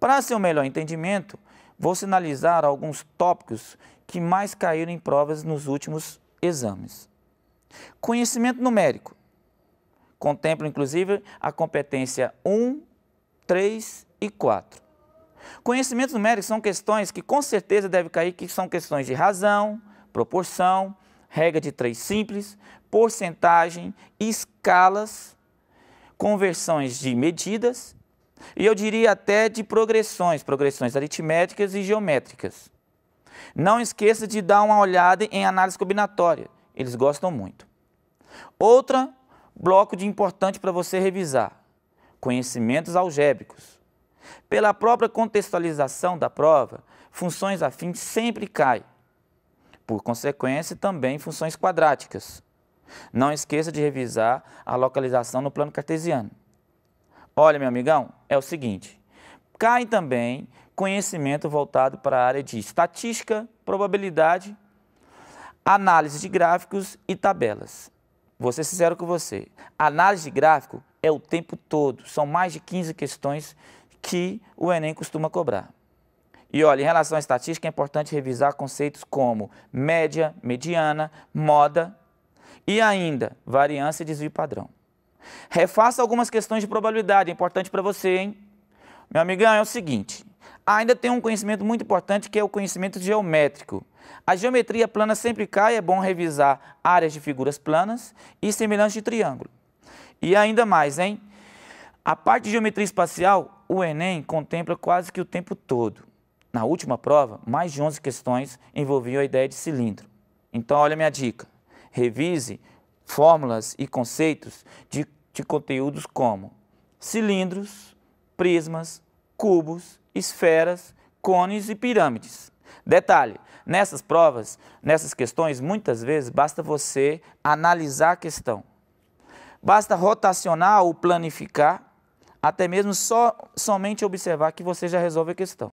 Para seu melhor entendimento, vou sinalizar alguns tópicos que mais caíram em provas nos últimos exames. Conhecimento numérico. Contempla, inclusive, a competência 1, 3 e 4. Conhecimentos numéricos são questões que com certeza devem cair, que são questões de razão, proporção, regra de três simples, porcentagem, escalas, conversões de medidas e eu diria até de progressões, progressões aritméticas e geométricas. Não esqueça de dar uma olhada em análise combinatória, eles gostam muito. Outro bloco de importante para você revisar, conhecimentos algébricos. Pela própria contextualização da prova, funções afins sempre caem. Por consequência, também funções quadráticas. Não esqueça de revisar a localização no plano cartesiano. Olha, meu amigão, é o seguinte: cai também conhecimento voltado para a área de estatística, probabilidade, análise de gráficos e tabelas. Vou ser sincero com você. análise de gráfico é o tempo todo, são mais de 15 questões que o Enem costuma cobrar. E olha, em relação à estatística, é importante revisar conceitos como média, mediana, moda e ainda variância e desvio padrão. Refaça algumas questões de probabilidade, é importante para você, hein? Meu amigão, é o seguinte, ainda tem um conhecimento muito importante que é o conhecimento geométrico. A geometria plana sempre cai, é bom revisar áreas de figuras planas e semelhanças de triângulo. E ainda mais, hein? A parte de geometria espacial, o Enem contempla quase que o tempo todo. Na última prova, mais de 11 questões envolviam a ideia de cilindro. Então, olha a minha dica. Revise fórmulas e conceitos de, de conteúdos como cilindros, prismas, cubos, esferas, cones e pirâmides. Detalhe, nessas provas, nessas questões, muitas vezes basta você analisar a questão. Basta rotacionar ou planificar, até mesmo só, somente observar que você já resolve a questão.